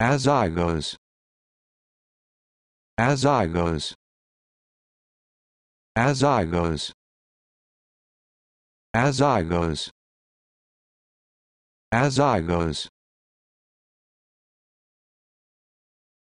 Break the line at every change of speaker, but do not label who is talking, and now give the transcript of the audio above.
As I goes. As I goes. As I goes. As I goes. As I goes.